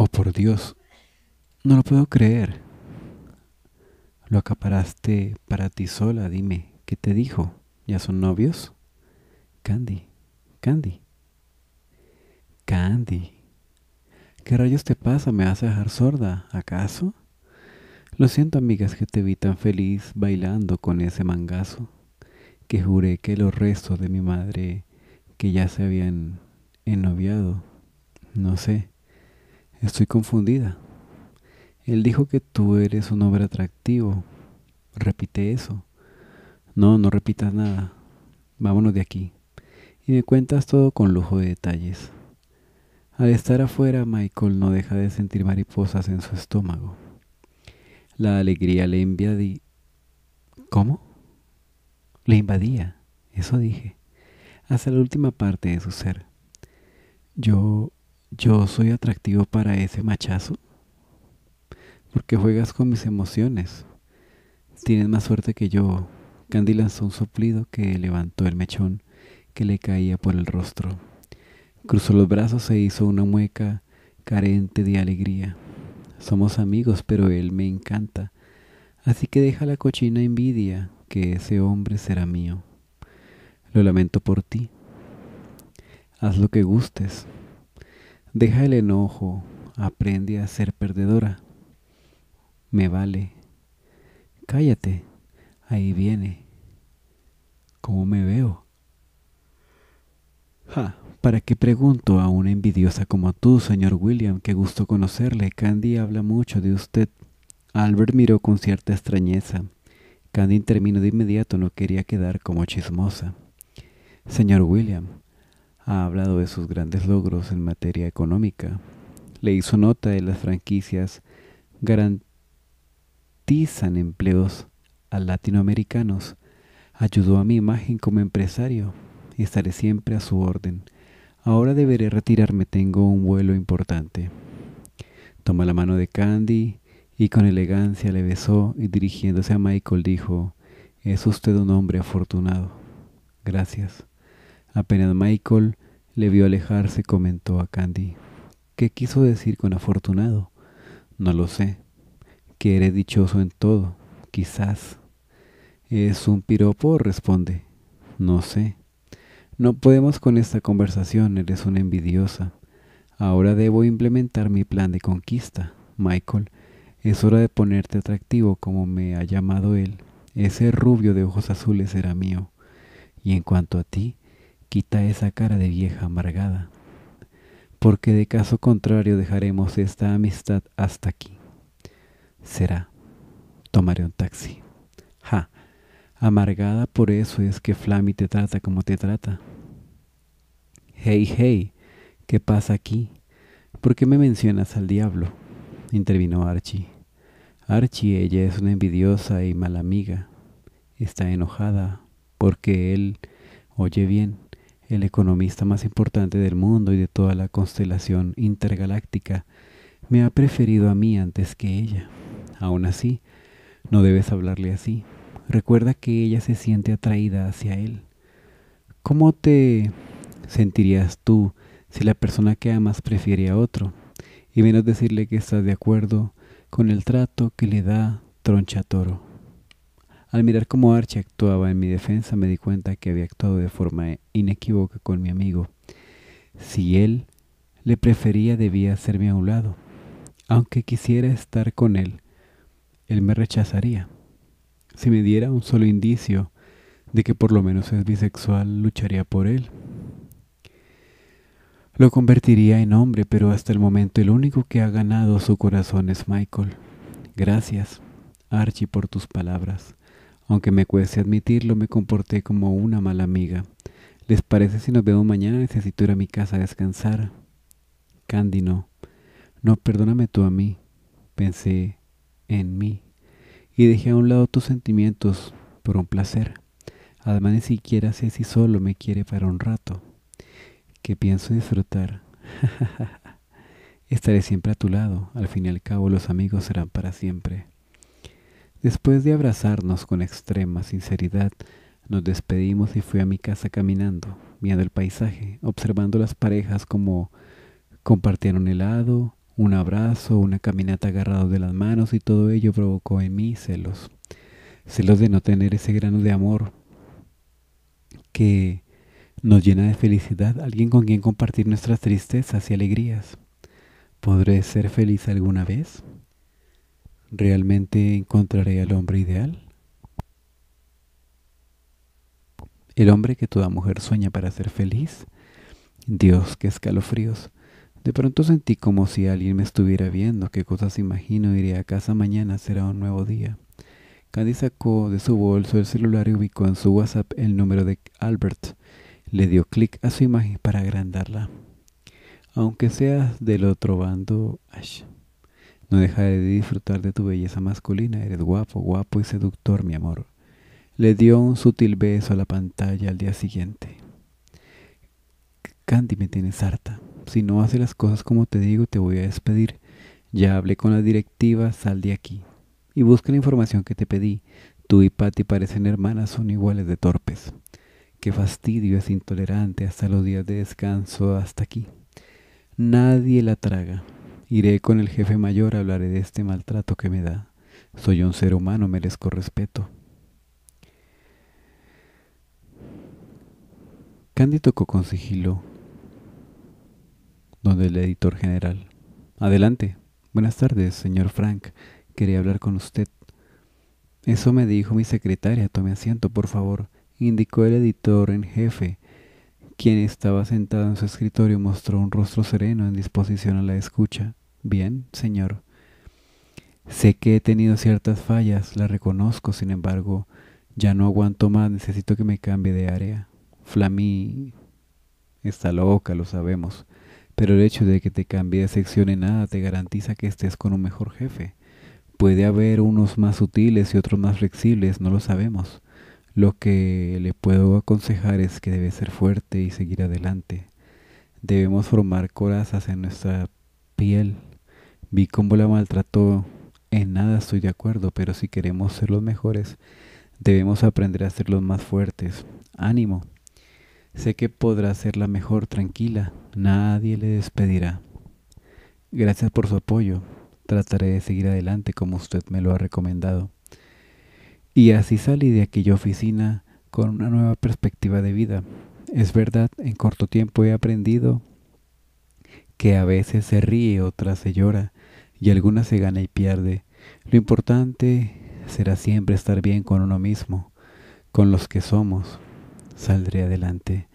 Oh, por Dios, no lo puedo creer. Lo acaparaste para ti sola, dime, ¿qué te dijo? ¿Ya son novios? Candy, Candy, Candy. ¿Qué rayos te pasa? ¿Me vas a dejar sorda? ¿Acaso? Lo siento, amigas, que te vi tan feliz bailando con ese mangazo, que juré que los restos de mi madre que ya se habían ennoviado, no sé, Estoy confundida. Él dijo que tú eres un hombre atractivo. Repite eso. No, no repitas nada. Vámonos de aquí. Y me cuentas todo con lujo de detalles. Al estar afuera, Michael no deja de sentir mariposas en su estómago. La alegría le invadía. ¿Cómo? Le invadía, eso dije, hasta la última parte de su ser. Yo yo soy atractivo para ese machazo. Porque juegas con mis emociones. Tienes más suerte que yo. Candy lanzó un soplido que levantó el mechón que le caía por el rostro. Cruzó los brazos e hizo una mueca carente de alegría. Somos amigos, pero él me encanta. Así que deja la cochina envidia, que ese hombre será mío. Lo lamento por ti. Haz lo que gustes. Deja el enojo, aprende a ser perdedora. Me vale. Cállate, ahí viene. ¿Cómo me veo? Ja, ¿para qué pregunto a una envidiosa como tú, señor William? Qué gusto conocerle. Candy habla mucho de usted. Albert miró con cierta extrañeza. Candy terminó de inmediato, no quería quedar como chismosa. Señor William, ha hablado de sus grandes logros en materia económica. Le hizo nota de las franquicias garantizan empleos a latinoamericanos. Ayudó a mi imagen como empresario y estaré siempre a su orden. Ahora deberé retirarme, tengo un vuelo importante. Toma la mano de Candy y con elegancia le besó y dirigiéndose a Michael dijo, es usted un hombre afortunado. Gracias. Apenas Michael le vio alejarse, comentó a Candy. ¿Qué quiso decir con afortunado? No lo sé. Que eres dichoso en todo, quizás. ¿Es un piropo? responde. No sé. No podemos con esta conversación, eres una envidiosa. Ahora debo implementar mi plan de conquista. Michael, es hora de ponerte atractivo como me ha llamado él. Ese rubio de ojos azules era mío. Y en cuanto a ti, Quita esa cara de vieja amargada, porque de caso contrario dejaremos esta amistad hasta aquí. Será, tomaré un taxi. Ja, amargada por eso es que Flammy te trata como te trata. Hey, hey, ¿qué pasa aquí? ¿Por qué me mencionas al diablo? intervino Archie. Archie, ella es una envidiosa y mala amiga. Está enojada porque él, oye bien, el economista más importante del mundo y de toda la constelación intergaláctica, me ha preferido a mí antes que ella. Aún así, no debes hablarle así. Recuerda que ella se siente atraída hacia él. ¿Cómo te sentirías tú si la persona que amas prefiere a otro? Y menos decirle que estás de acuerdo con el trato que le da Tronchatoro. Al mirar cómo Archie actuaba en mi defensa me di cuenta que había actuado de forma inequívoca con mi amigo. Si él le prefería debía hacerme a un lado. Aunque quisiera estar con él, él me rechazaría. Si me diera un solo indicio de que por lo menos es bisexual, lucharía por él. Lo convertiría en hombre, pero hasta el momento el único que ha ganado su corazón es Michael. Gracias, Archie, por tus palabras. Aunque me cueste admitirlo, me comporté como una mala amiga. ¿Les parece si nos vemos mañana? Necesito ir a mi casa a descansar. Candy no. No, perdóname tú a mí. Pensé en mí. Y dejé a un lado tus sentimientos por un placer. Además ni siquiera sé si solo me quiere para un rato. Que pienso disfrutar. Estaré siempre a tu lado. Al fin y al cabo los amigos serán para siempre. Después de abrazarnos con extrema sinceridad, nos despedimos y fui a mi casa caminando, viendo el paisaje, observando las parejas como compartieron helado, un abrazo, una caminata agarrado de las manos y todo ello provocó en mí celos. Celos de no tener ese grano de amor que nos llena de felicidad, alguien con quien compartir nuestras tristezas y alegrías. ¿Podré ser feliz alguna vez? ¿Realmente encontraré al hombre ideal? El hombre que toda mujer sueña para ser feliz. Dios, qué escalofríos. De pronto sentí como si alguien me estuviera viendo, qué cosas imagino, iré a casa mañana, será un nuevo día. Candy sacó de su bolso el celular y ubicó en su WhatsApp el número de Albert. Le dio clic a su imagen para agrandarla. Aunque seas del otro bando, ash. No dejaré de disfrutar de tu belleza masculina. Eres guapo, guapo y seductor, mi amor. Le dio un sutil beso a la pantalla al día siguiente. Candy, me tienes harta. Si no hace las cosas como te digo, te voy a despedir. Ya hablé con la directiva, sal de aquí. Y busca la información que te pedí. Tú y Patty parecen hermanas, son iguales de torpes. Qué fastidio, es intolerante hasta los días de descanso, hasta aquí. Nadie la traga. Iré con el jefe mayor, hablaré de este maltrato que me da. Soy un ser humano, merezco respeto. Candy tocó con sigilo donde el editor general. Adelante. Buenas tardes, señor Frank. Quería hablar con usted. Eso me dijo mi secretaria. Tome asiento, por favor, indicó el editor en jefe, quien estaba sentado en su escritorio mostró un rostro sereno en disposición a la escucha. Bien, señor. Sé que he tenido ciertas fallas, las reconozco, sin embargo, ya no aguanto más, necesito que me cambie de área. Flamí está loca, lo sabemos, pero el hecho de que te cambie de sección en nada te garantiza que estés con un mejor jefe. Puede haber unos más sutiles y otros más flexibles, no lo sabemos. Lo que le puedo aconsejar es que debe ser fuerte y seguir adelante. Debemos formar corazas en nuestra piel. Vi cómo la maltrató. En nada estoy de acuerdo, pero si queremos ser los mejores, debemos aprender a ser los más fuertes. Ánimo. Sé que podrá ser la mejor, tranquila. Nadie le despedirá. Gracias por su apoyo. Trataré de seguir adelante como usted me lo ha recomendado. Y así salí de aquella oficina con una nueva perspectiva de vida. Es verdad, en corto tiempo he aprendido que a veces se ríe, otras se llora, y alguna se gana y pierde. Lo importante será siempre estar bien con uno mismo, con los que somos. Saldré adelante.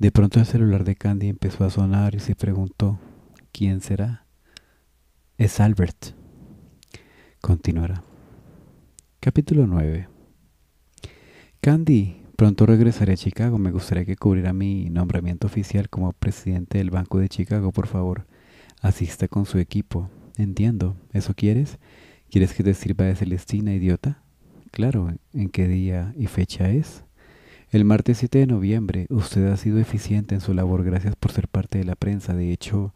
De pronto el celular de Candy empezó a sonar y se preguntó, ¿quién será? Es Albert. Continuará. Capítulo 9 Candy, pronto regresaré a Chicago. Me gustaría que cubriera mi nombramiento oficial como presidente del Banco de Chicago, por favor. Asista con su equipo. Entiendo. ¿Eso quieres? ¿Quieres que te sirva de Celestina, idiota? Claro. ¿En qué día y fecha es? El martes 7 de noviembre. Usted ha sido eficiente en su labor. Gracias por ser parte de la prensa. De hecho,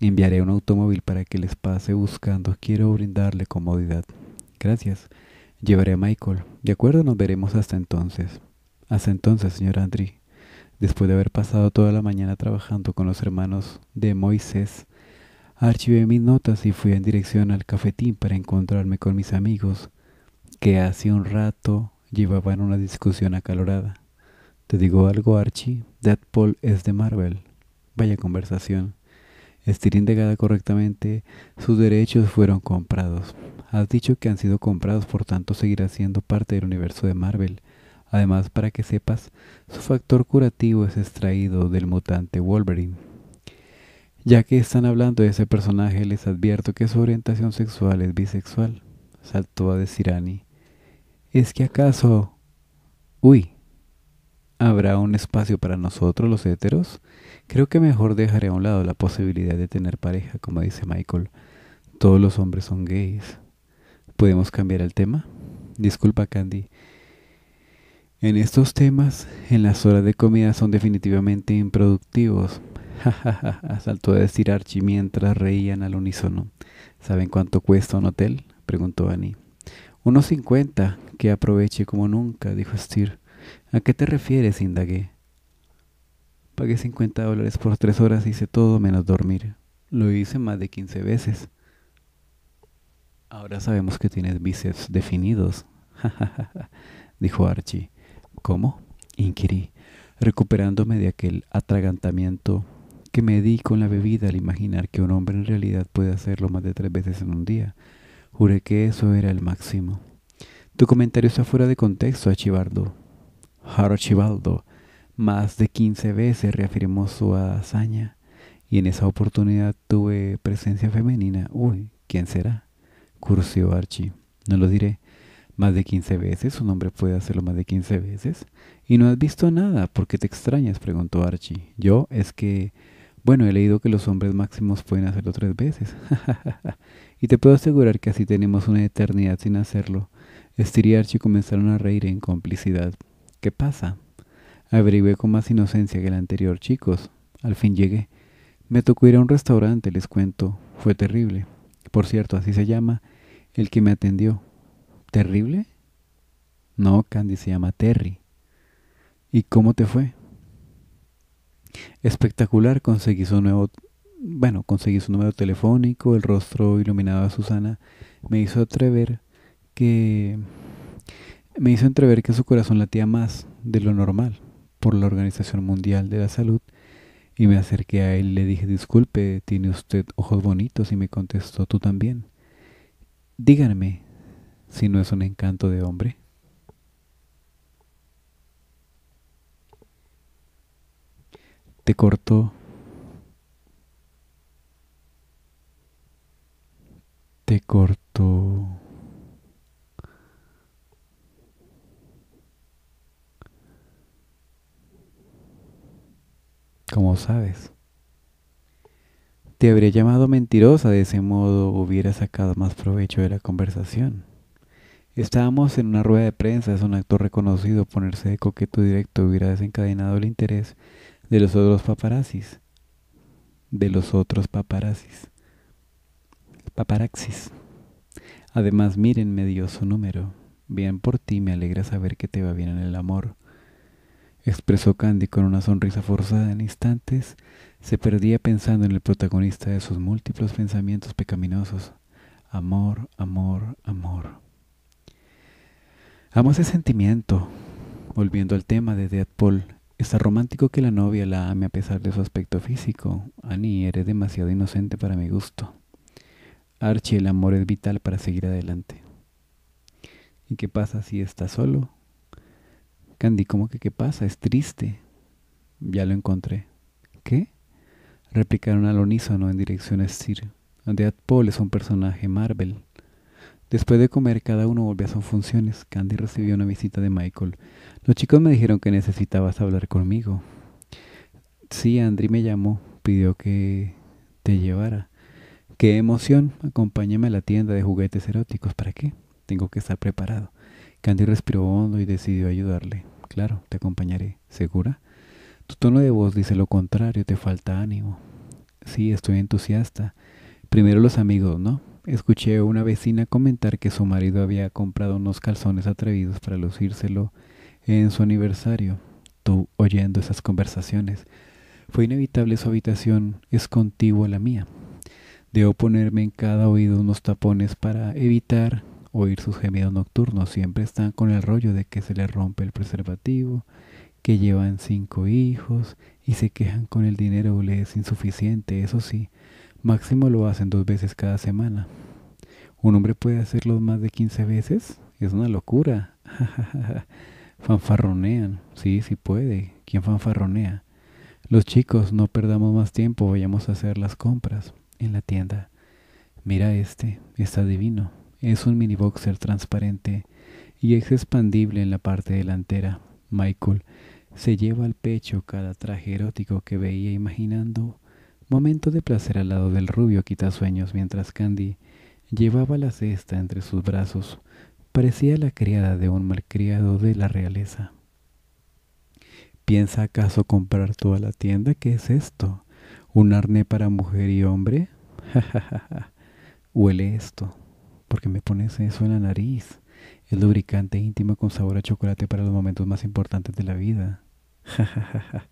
enviaré un automóvil para que les pase buscando. Quiero brindarle comodidad. Gracias. Llevaré a Michael. De acuerdo, nos veremos hasta entonces. Hasta entonces, señor Andri. Después de haber pasado toda la mañana trabajando con los hermanos de Moisés, archivé mis notas y fui en dirección al cafetín para encontrarme con mis amigos, que hace un rato llevaban una discusión acalorada. Te digo algo, Archie, Deadpool es de Marvel. Vaya conversación. Estir indagada correctamente, sus derechos fueron comprados. Has dicho que han sido comprados, por tanto seguirá siendo parte del universo de Marvel. Además, para que sepas, su factor curativo es extraído del mutante Wolverine. Ya que están hablando de ese personaje, les advierto que su orientación sexual es bisexual, saltó a decir Annie. ¿Es que acaso... Uy, ¿Habrá un espacio para nosotros los héteros? Creo que mejor dejaré a un lado la posibilidad de tener pareja, como dice Michael. Todos los hombres son gays. ¿Podemos cambiar el tema? Disculpa, Candy. En estos temas, en las horas de comida son definitivamente improductivos. Jajaja, saltó a decir Archie mientras reían al unísono. ¿Saben cuánto cuesta un hotel? preguntó Annie. Unos cincuenta, que aproveche como nunca, dijo Steer. ¿A qué te refieres? indagué. Pagué 50 dólares por tres horas, y hice todo menos dormir. Lo hice más de 15 veces. Ahora sabemos que tienes bíceps definidos, dijo Archie. ¿Cómo? inquirí, recuperándome de aquel atragantamiento que me di con la bebida al imaginar que un hombre en realidad puede hacerlo más de tres veces en un día. Juré que eso era el máximo. Tu comentario está fuera de contexto, Archibardo, Chivaldo. más de 15 veces reafirmó su hazaña y en esa oportunidad tuve presencia femenina. Uy, ¿quién será? curció Archie. No lo diré. Más de 15 veces, un hombre puede hacerlo más de 15 veces. Y no has visto nada, ¿por qué te extrañas? preguntó Archie. Yo es que, bueno, he leído que los hombres máximos pueden hacerlo tres veces. y te puedo asegurar que así tenemos una eternidad sin hacerlo. Estir y Archie comenzaron a reír en complicidad. ¿Qué pasa? Averigüé con más inocencia que el anterior, chicos. Al fin llegué. Me tocó ir a un restaurante, les cuento. Fue terrible. Por cierto, así se llama el que me atendió. ¿Terrible? No, Candy se llama Terry. ¿Y cómo te fue? Espectacular, conseguí su nuevo bueno, conseguí su número telefónico, el rostro iluminado de Susana me hizo atrever que me hizo entrever que su corazón latía más de lo normal por la Organización Mundial de la Salud y me acerqué a él y le dije, disculpe, tiene usted ojos bonitos y me contestó, tú también. Díganme si no es un encanto de hombre. Te cortó. Te cortó. como sabes? Te habría llamado mentirosa, de ese modo hubiera sacado más provecho de la conversación. Estábamos en una rueda de prensa, es un acto reconocido, ponerse de coqueto directo hubiera desencadenado el interés de los otros paparazzis. De los otros paparazzis. Paparaxis. Además, miren, me dio su número. Bien por ti, me alegra saber que te va bien en el amor expresó Candy con una sonrisa forzada en instantes, se perdía pensando en el protagonista de sus múltiples pensamientos pecaminosos. Amor, amor, amor. Amo ese sentimiento. Volviendo al tema de Deadpool, está romántico que la novia la ame a pesar de su aspecto físico. Annie, eres demasiado inocente para mi gusto. Archie, el amor es vital para seguir adelante. ¿Y qué pasa si estás solo? Candy, ¿cómo que qué pasa? Es triste. Ya lo encontré. ¿Qué? Replicaron al unísono en dirección a Sir. Paul es un personaje Marvel. Después de comer, cada uno volvió a sus funciones. Candy recibió una visita de Michael. Los chicos me dijeron que necesitabas hablar conmigo. Sí, Andri me llamó, pidió que te llevara. Qué emoción, acompáñame a la tienda de juguetes eróticos. ¿Para qué? Tengo que estar preparado. Candy respiró hondo y decidió ayudarle. Claro, te acompañaré. ¿Segura? Tu tono de voz dice lo contrario, te falta ánimo. Sí, estoy entusiasta. Primero los amigos, ¿no? Escuché a una vecina comentar que su marido había comprado unos calzones atrevidos para lucírselo en su aniversario. Tú oyendo esas conversaciones. Fue inevitable su habitación es contigua a la mía. Debo ponerme en cada oído unos tapones para evitar oír sus gemidos nocturnos. Siempre están con el rollo de que se les rompe el preservativo, que llevan cinco hijos y se quejan con el dinero o le es insuficiente. Eso sí, máximo lo hacen dos veces cada semana. ¿Un hombre puede hacerlo más de quince veces? Es una locura. Fanfarronean. Sí, sí puede. ¿Quién fanfarronea? Los chicos, no perdamos más tiempo, vayamos a hacer las compras en la tienda. Mira este, está divino. Es un mini boxer transparente y es expandible en la parte delantera. Michael se lleva al pecho cada traje erótico que veía imaginando Momento de placer al lado del rubio quitasueños mientras Candy llevaba la cesta entre sus brazos. Parecía la criada de un malcriado de la realeza. ¿Piensa acaso comprar toda la tienda? ¿Qué es esto? ¿Un arné para mujer y hombre? Huele esto porque me pones eso en la nariz. El lubricante íntimo con sabor a chocolate para los momentos más importantes de la vida.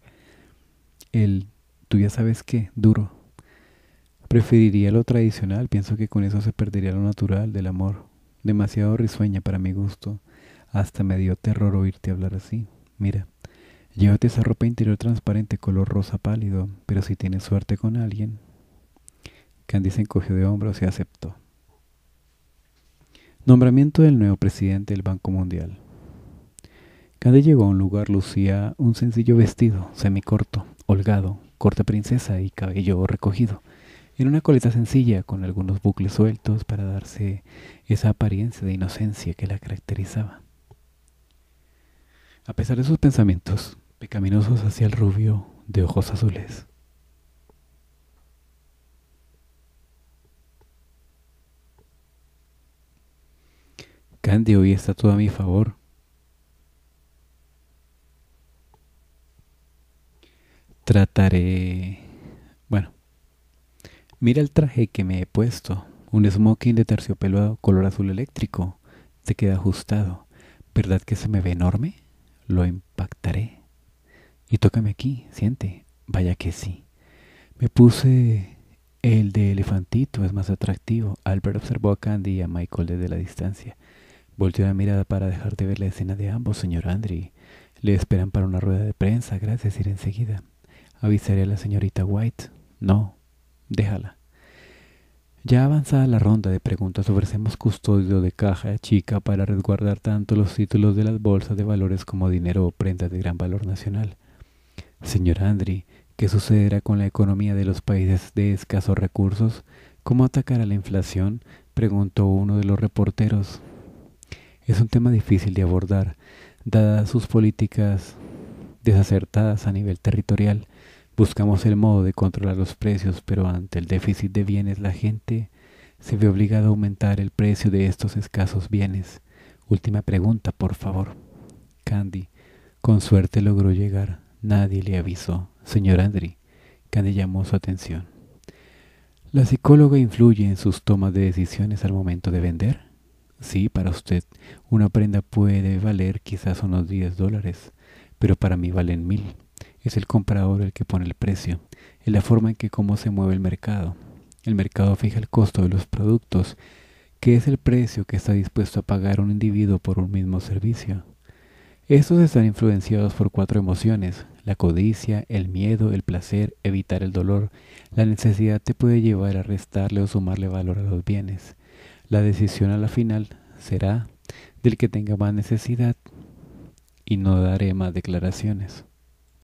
el, tú ya sabes qué, duro. Preferiría lo tradicional, pienso que con eso se perdería lo natural del amor. Demasiado risueña para mi gusto. Hasta me dio terror oírte hablar así. Mira, llévate esa ropa interior transparente color rosa pálido, pero si tienes suerte con alguien. Candy se encogió de hombros y aceptó. Nombramiento del nuevo presidente del Banco Mundial. Cade llegó a un lugar, lucía un sencillo vestido, semicorto, holgado, corte princesa y cabello recogido, en una coleta sencilla con algunos bucles sueltos para darse esa apariencia de inocencia que la caracterizaba. A pesar de sus pensamientos pecaminosos hacia el rubio de ojos azules, Candy hoy está todo a mi favor. Trataré... Bueno, mira el traje que me he puesto. Un smoking de terciopelo color azul eléctrico. Se queda ajustado. ¿Verdad que se me ve enorme? Lo impactaré. Y tócame aquí, siente. Vaya que sí. Me puse el de elefantito, es más atractivo. Albert observó a Candy y a Michael desde la distancia. Volteó la mirada para dejarte ver la escena de ambos, señor Andri. Le esperan para una rueda de prensa. Gracias, iré enseguida. Avisaré a la señorita White. No, déjala. Ya avanzada la ronda de preguntas, ofrecemos custodio de caja chica para resguardar tanto los títulos de las bolsas de valores como dinero o prendas de gran valor nacional. Señor Andri, ¿qué sucederá con la economía de los países de escasos recursos? ¿Cómo atacará la inflación? preguntó uno de los reporteros es un tema difícil de abordar, dadas sus políticas desacertadas a nivel territorial. Buscamos el modo de controlar los precios, pero ante el déficit de bienes la gente se ve obligada a aumentar el precio de estos escasos bienes. Última pregunta, por favor. Candy, con suerte logró llegar. Nadie le avisó. Señor Andri, Candy llamó su atención. ¿La psicóloga influye en sus tomas de decisiones al momento de vender? Sí, para usted una prenda puede valer quizás unos 10 dólares, pero para mí valen mil. Es el comprador el que pone el precio, es la forma en que cómo se mueve el mercado. El mercado fija el costo de los productos, que es el precio que está dispuesto a pagar un individuo por un mismo servicio. Estos están influenciados por cuatro emociones, la codicia, el miedo, el placer, evitar el dolor. La necesidad te puede llevar a restarle o sumarle valor a los bienes. La decisión a la final será del que tenga más necesidad y no daré más declaraciones.